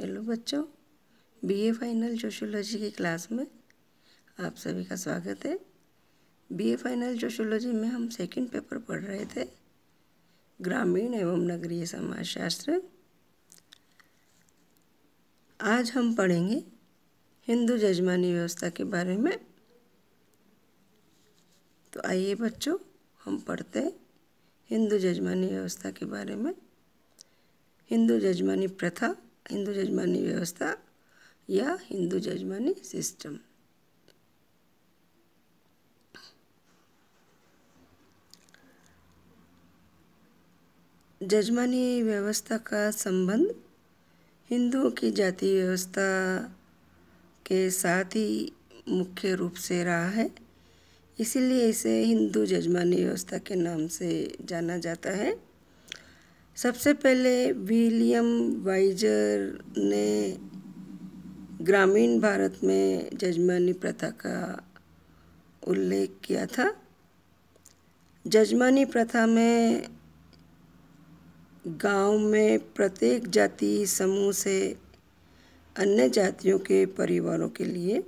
hello बच्चों BA final जोशोलॉजी की class में आप सभी का स्वागत है बीए फाइनल जोशोलॉजी में हम सेकंड पेपर पढ़ रहे थे ग्रामीण एवं नगरीय समाजशास्त्र आज हम पढ़ेंगे हिंदू जजमानी व्यवस्था के बारे में तो आइए बच्चों हम पढ़ते हैं हिंदू जजमानी व्यवस्था के बारे में हिंदू जजमानी प्रथा हिंदू जजमानी व्यवस्था या हिंदू जजमानी सिस्टम जजमानी व्यवस्था का संबंध हिंदुओं की जाति व्यवस्था के साथ ही मुख्य रूप से रहा है इसीलिए इसे हिंदू जजमानी व्यवस्था के नाम से जाना जाता है सबसे पहले विलियम वाइजर ने ग्रामीण भारत में जजमानी प्रथा का उल्लेख किया था जजमानी प्रथा में गांव में प्रत्येक जाति समूह से अन्य जातियों के परिवारों के लिए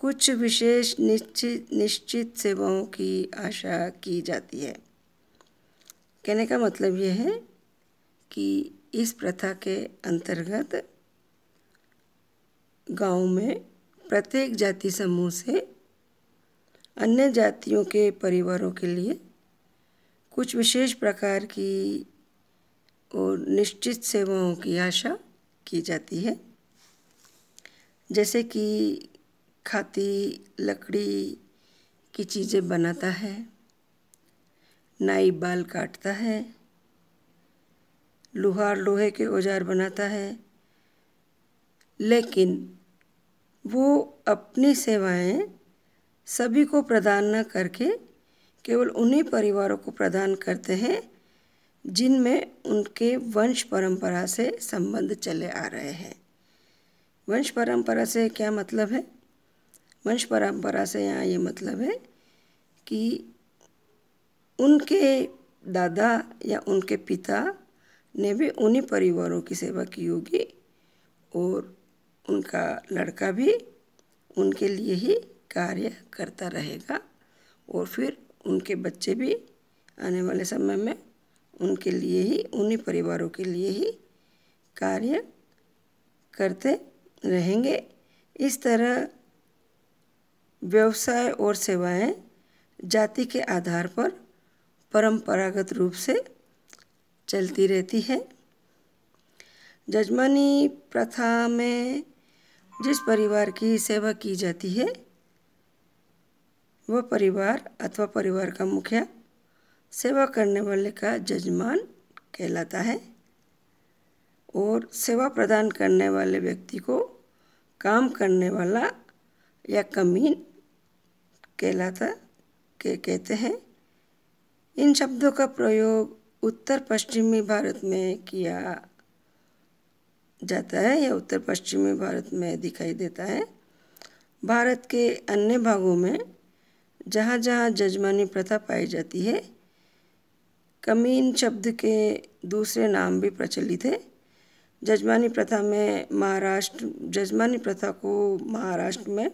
कुछ विशेष निश्चित निश्चित सेवाओं की आशा की जाती है कहने का मतलब यह है कि इस प्रथा के अंतर्गत गांव में प्रत्येक जाति समूह से अन्य जातियों के परिवारों के लिए कुछ विशेष प्रकार की और निश्चित सेवाओं की आशा की जाती है जैसे कि खाती लकड़ी की चीज़ें बनाता है नाई बाल काटता है लोहार लोहे के औजार बनाता है लेकिन वो अपनी सेवाएं सभी को प्रदान न करके केवल उन्हीं परिवारों को प्रदान करते हैं जिनमें उनके वंश परंपरा से संबंध चले आ रहे हैं वंश परंपरा से क्या मतलब है वंश परंपरा से यहाँ ये मतलब है कि उनके दादा या उनके पिता ने भी उन्हीं परिवारों की सेवा की होगी और उनका लड़का भी उनके लिए ही कार्य करता रहेगा और फिर उनके बच्चे भी आने वाले समय में उनके लिए ही उन्हीं परिवारों के लिए ही कार्य करते रहेंगे इस तरह व्यवसाय और सेवाएं जाति के आधार पर परंपरागत रूप से चलती रहती है जजमानी प्रथा में जिस परिवार की सेवा की जाती है वह परिवार अथवा परिवार का मुखिया सेवा करने वाले का जजमान कहलाता है और सेवा प्रदान करने वाले व्यक्ति को काम करने वाला या कमीन कहलाता के कहते हैं इन शब्दों का प्रयोग उत्तर पश्चिमी भारत में किया जाता है या उत्तर पश्चिमी भारत में दिखाई देता है भारत के अन्य भागों में जहाँ जहाँ जजमानी प्रथा पाई जाती है कमीन शब्द के दूसरे नाम भी प्रचलित है जजमानी प्रथा में महाराष्ट्र जजमानी प्रथा को महाराष्ट्र में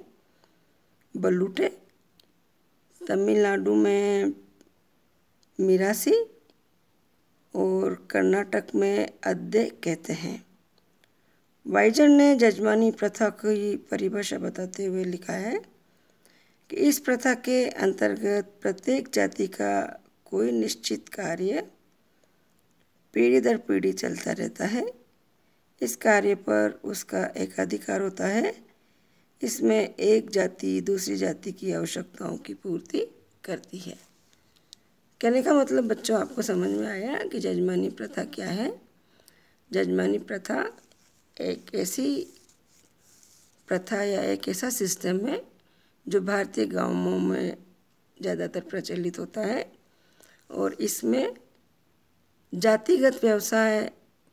बलूटे तमिलनाडु में मिरासी और कर्नाटक में अद्य कहते हैं वाइजर ने जजमानी प्रथा की परिभाषा बताते हुए लिखा है कि इस प्रथा के अंतर्गत प्रत्येक जाति का कोई निश्चित कार्य पीढ़ी दर पीढ़ी चलता रहता है इस कार्य पर उसका एकाधिकार होता है इसमें एक जाति दूसरी जाति की आवश्यकताओं की पूर्ति करती है कहने का मतलब बच्चों आपको समझ में आया कि जजमानी प्रथा क्या है जजमानी प्रथा एक ऐसी प्रथा या एक ऐसा सिस्टम है जो भारतीय गांवों में ज़्यादातर प्रचलित होता है और इसमें जातिगत व्यवसाय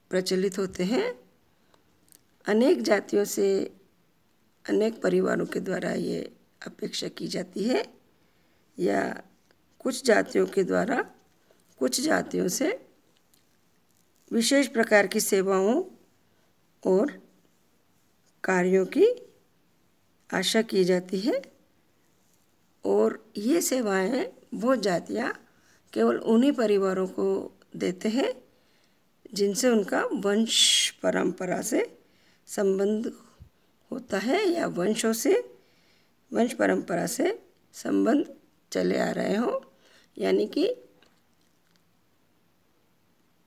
प्रचलित होते हैं अनेक जातियों से अनेक परिवारों के द्वारा ये अपेक्षा की जाती है या कुछ जातियों के द्वारा कुछ जातियों से विशेष प्रकार की सेवाओं और कार्यों की आशा की जाती है और ये सेवाएं वो जातियाँ केवल उन्हीं परिवारों को देते हैं जिनसे उनका वंश परंपरा से संबंध होता है या वंशों से वंश परंपरा से संबंध चले आ रहे हों यानी कि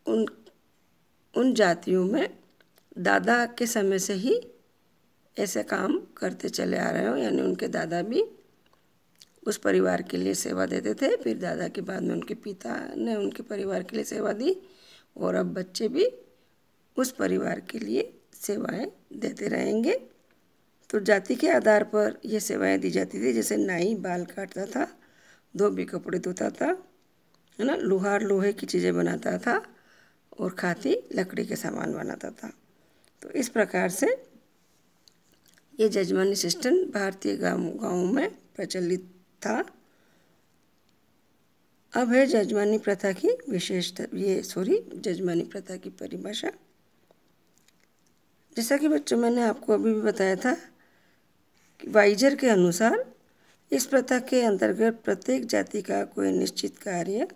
उन उन जातियों में दादा के समय से ही ऐसे काम करते चले आ रहे हो यानी उनके दादा भी उस परिवार के लिए सेवा देते थे फिर दादा के बाद में उनके पिता ने उनके परिवार के लिए सेवा दी और अब बच्चे भी उस परिवार के लिए सेवाएं देते रहेंगे तो जाति के आधार पर ये सेवाएं दी जाती थी जैसे नाई बाल काटता था धोबी कपड़े धोता था है ना लोहार लोहे की चीज़ें बनाता था और खाती लकड़ी के सामान बनाता था तो इस प्रकार से ये जजमानी सिस्टम भारतीय गाँव गाँव में प्रचलित था अब है जजमानी प्रथा की विशेषता ये सॉरी जजमानी प्रथा की परिभाषा जैसा कि बच्चों मैंने आपको अभी भी बताया था कि वाइजर के अनुसार इस प्रथा के अंतर्गत प्रत्येक जाति का कोई निश्चित कार्य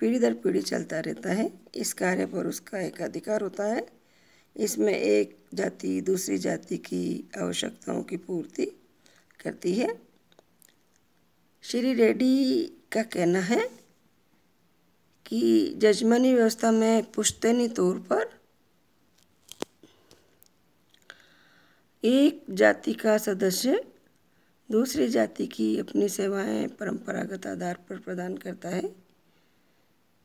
पीढ़ी दर पीढ़ी चलता रहता है इस कार्य पर उसका एक अधिकार होता है इसमें एक जाति दूसरी जाति की आवश्यकताओं की पूर्ति करती है श्री रेड्डी का कहना है कि जजमानी व्यवस्था में पुश्तैनी तौर पर एक जाति का सदस्य दूसरी जाति की अपनी सेवाएं परंपरागत आधार पर प्रदान करता है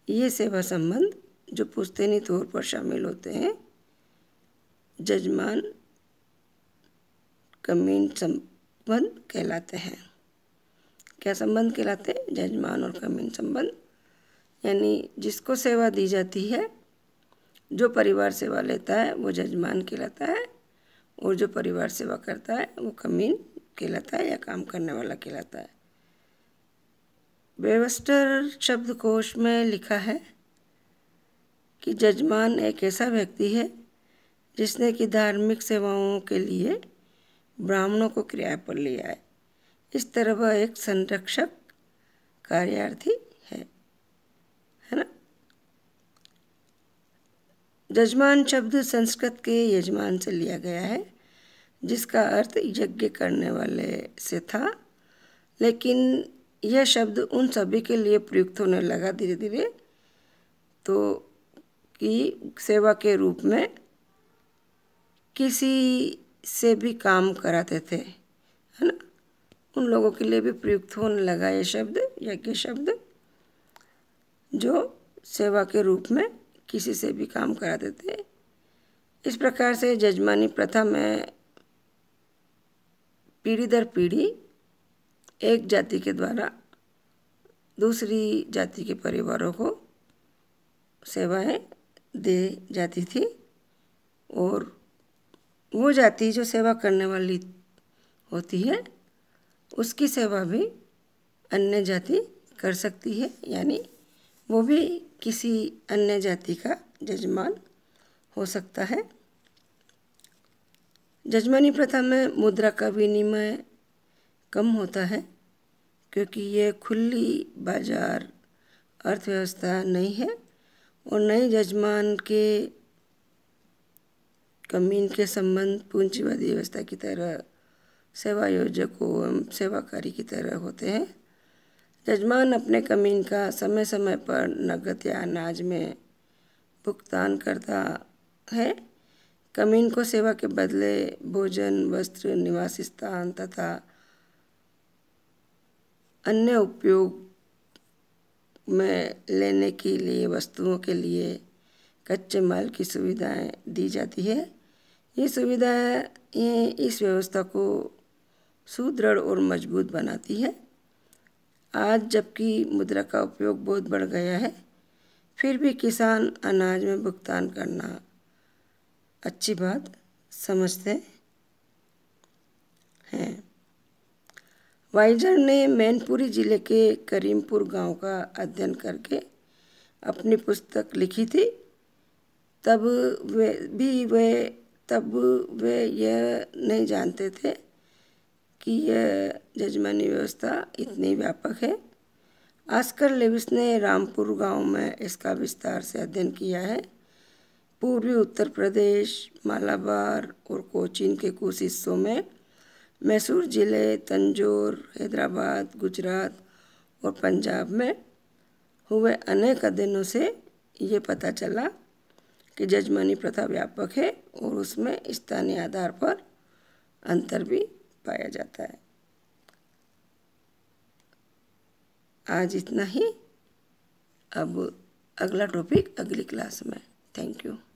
ये सेवा संबंध जो पुस्तैनी तौर पर शामिल होते हैं जजमान कमीन संबंध कहलाते हैं क्या संबंध कहलाते हैं जजमान और कमीन संबंध यानी जिसको सेवा दी जाती है जो परिवार सेवा लेता है वो जजमान कहलाता है और जो परिवार सेवा करता है वो कमीन कहलाता है या काम करने वाला कहलाता है शब्द शब्दकोश में लिखा है कि जजमान एक ऐसा व्यक्ति है जिसने कि धार्मिक सेवाओं के लिए ब्राह्मणों को किराए पर लिया है इस तरह वह एक संरक्षक कार्यार्थी है है ना जजमान शब्द संस्कृत के यजमान से लिया गया है जिसका अर्थ यज्ञ करने वाले से था लेकिन यह शब्द उन सभी के लिए प्रयुक्त होने लगा धीरे धीरे तो कि सेवा के रूप में किसी से भी काम कराते थे है ना उन लोगों के लिए भी प्रयुक्त होने लगा ये शब्द यज्ञ शब्द जो सेवा के रूप में किसी से भी काम कराते थे इस प्रकार से जजमानी प्रथा में पीढ़ी दर पीढ़ी एक जाति के द्वारा दूसरी जाति के परिवारों को सेवाएं दे जाती थी और वो जाति जो सेवा करने वाली होती है उसकी सेवा भी अन्य जाति कर सकती है यानी वो भी किसी अन्य जाति का जजमान हो सकता है जजमानी प्रथा में मुद्रा का विनिमय कम होता है क्योंकि ये खुली बाजार अर्थव्यवस्था नहीं है और नए जजमान के कमीन के संबंध पूंजीवादी व्यवस्था की तरह सेवा योजकों एवं सेवाकारी की तरह होते हैं जजमान अपने कमीन का समय समय पर नगद या अनाज में भुगतान करता है कमीन को सेवा के बदले भोजन वस्त्र निवास स्थान तथा अन्य उपयोग में लेने के लिए वस्तुओं के लिए कच्चे माल की सुविधाएं दी जाती है ये सुविधाएं इस व्यवस्था को सुदृढ़ और मजबूत बनाती है आज जबकि मुद्रा का उपयोग बहुत बढ़ गया है फिर भी किसान अनाज में भुगतान करना अच्छी बात समझते हैं वाइजर ने मैनपुरी ज़िले के करीमपुर गांव का अध्ययन करके अपनी पुस्तक लिखी थी तब वे भी वे तब वे यह नहीं जानते थे कि यह जजमानी व्यवस्था इतनी व्यापक है आस्कर लेविस ने रामपुर गांव में इसका विस्तार से अध्ययन किया है पूर्वी उत्तर प्रदेश मालाबार और कोचीन के कुछ हिस्सों में मैसूर ज़िले तंजोर हैदराबाद गुजरात और पंजाब में हुए अनेक अध्ययनों से ये पता चला कि जजमानी प्रथा व्यापक है और उसमें स्थानीय आधार पर अंतर भी पाया जाता है आज इतना ही अब अगला टॉपिक अगली क्लास में थैंक यू